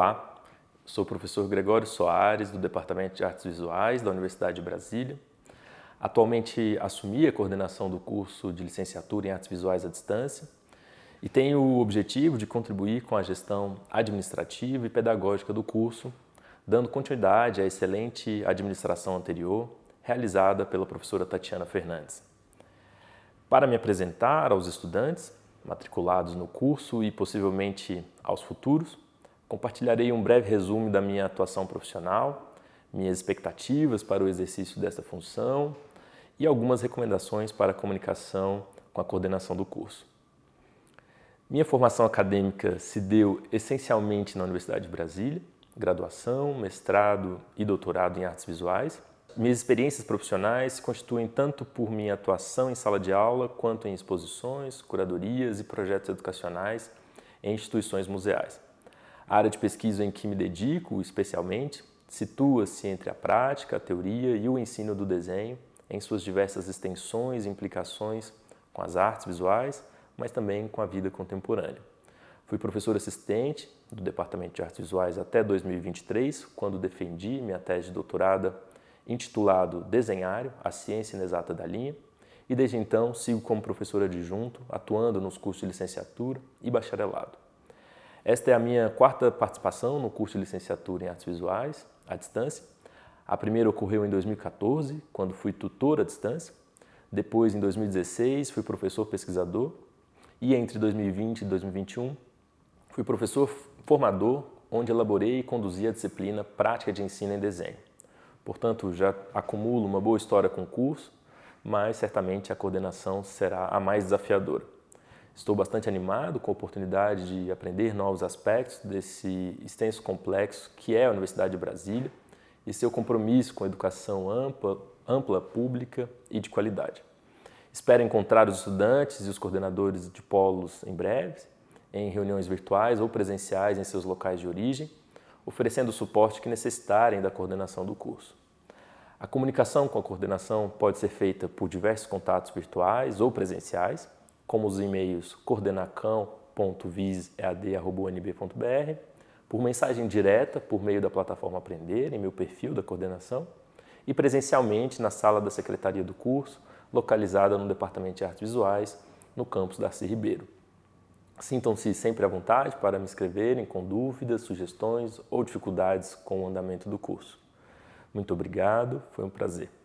Olá, sou o professor Gregório Soares, do Departamento de Artes Visuais da Universidade de Brasília. Atualmente assumi a coordenação do curso de licenciatura em Artes Visuais à Distância e tenho o objetivo de contribuir com a gestão administrativa e pedagógica do curso, dando continuidade à excelente administração anterior realizada pela professora Tatiana Fernandes. Para me apresentar aos estudantes matriculados no curso e possivelmente aos futuros, Compartilharei um breve resumo da minha atuação profissional, minhas expectativas para o exercício desta função e algumas recomendações para a comunicação com a coordenação do curso. Minha formação acadêmica se deu essencialmente na Universidade de Brasília, graduação, mestrado e doutorado em artes visuais. Minhas experiências profissionais se constituem tanto por minha atuação em sala de aula quanto em exposições, curadorias e projetos educacionais em instituições museais. A área de pesquisa em que me dedico especialmente situa-se entre a prática, a teoria e o ensino do desenho em suas diversas extensões e implicações com as artes visuais, mas também com a vida contemporânea. Fui professor assistente do Departamento de Artes Visuais até 2023, quando defendi minha tese de doutorado intitulado Desenhário, a ciência inexata da linha, e desde então sigo como professor adjunto, atuando nos cursos de licenciatura e bacharelado. Esta é a minha quarta participação no curso de licenciatura em artes visuais à distância. A primeira ocorreu em 2014, quando fui tutor à distância. Depois, em 2016, fui professor pesquisador. E entre 2020 e 2021, fui professor formador, onde elaborei e conduzi a disciplina Prática de Ensino em Desenho. Portanto, já acumulo uma boa história com o curso, mas certamente a coordenação será a mais desafiadora. Estou bastante animado com a oportunidade de aprender novos aspectos desse extenso complexo que é a Universidade de Brasília e seu compromisso com a educação ampla, ampla pública e de qualidade. Espero encontrar os estudantes e os coordenadores de polos em breve, em reuniões virtuais ou presenciais em seus locais de origem, oferecendo o suporte que necessitarem da coordenação do curso. A comunicação com a coordenação pode ser feita por diversos contatos virtuais ou presenciais como os e-mails coordenacão.visead.unb.br, por mensagem direta por meio da plataforma Aprender, em meu perfil da coordenação, e presencialmente na sala da secretaria do curso, localizada no Departamento de Artes Visuais, no campus Darcy Ribeiro. Sintam-se sempre à vontade para me escreverem com dúvidas, sugestões ou dificuldades com o andamento do curso. Muito obrigado, foi um prazer.